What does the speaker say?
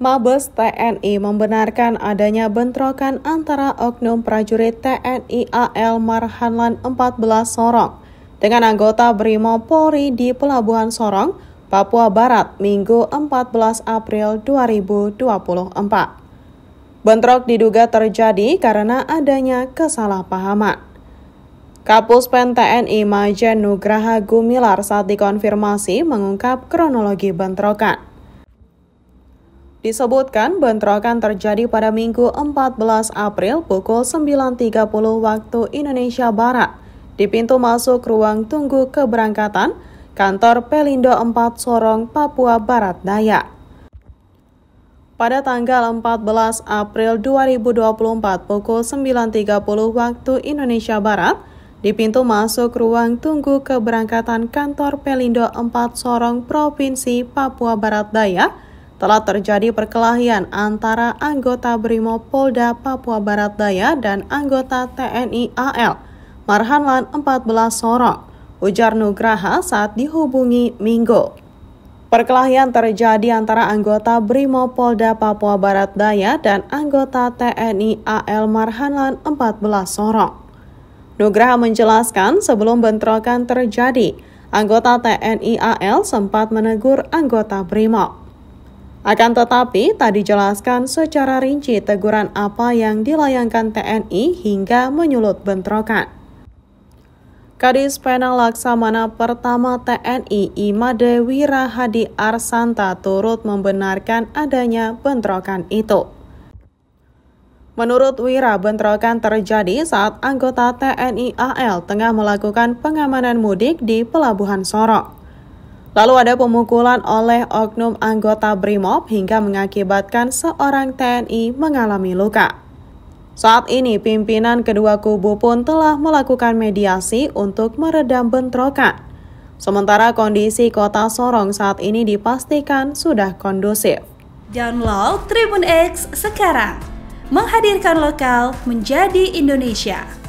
Mabes TNI membenarkan adanya bentrokan antara oknum prajurit TNI AL Marhanlan 14 Sorong dengan anggota Brimo Polri di Pelabuhan Sorong, Papua Barat, Minggu 14 April 2024. Bentrok diduga terjadi karena adanya kesalahpahaman. Kapus Pen TNI Majen Nugraha Gumilar saat dikonfirmasi mengungkap kronologi bentrokan. Disebutkan bentrokan terjadi pada Minggu 14 April pukul 9.30 waktu Indonesia Barat di pintu masuk ruang tunggu keberangkatan kantor Pelindo 4 Sorong, Papua Barat Daya. Pada tanggal 14 April 2024 pukul 9.30 waktu Indonesia Barat, di pintu masuk ruang tunggu keberangkatan kantor Pelindo 4 Sorong Provinsi Papua Barat Daya, telah terjadi perkelahian antara anggota Brimo Polda Papua Barat Daya dan anggota TNI AL, Marhanlan 14 Sorong, ujar Nugraha saat dihubungi Minggu. Perkelahian terjadi antara anggota Brimo Polda Papua Barat Daya dan anggota TNI AL Marhanlan 14 Sorong. Nugraha menjelaskan sebelum bentrokan terjadi, anggota TNI AL sempat menegur anggota Brimo. Akan tetapi, tak dijelaskan secara rinci teguran apa yang dilayangkan TNI hingga menyulut bentrokan. Kadis Penang Laksamana Pertama TNI Imade Wirahadi Arsanta turut membenarkan adanya bentrokan itu. Menurut Wira, bentrokan terjadi saat anggota TNI AL tengah melakukan pengamanan mudik di Pelabuhan Sorok. Lalu ada pemukulan oleh oknum anggota BRIMOB hingga mengakibatkan seorang TNI mengalami luka. Saat ini pimpinan kedua kubu pun telah melakukan mediasi untuk meredam bentrokan. Sementara kondisi kota Sorong saat ini dipastikan sudah kondusif. Download Tribun X sekarang. Menghadirkan lokal menjadi Indonesia.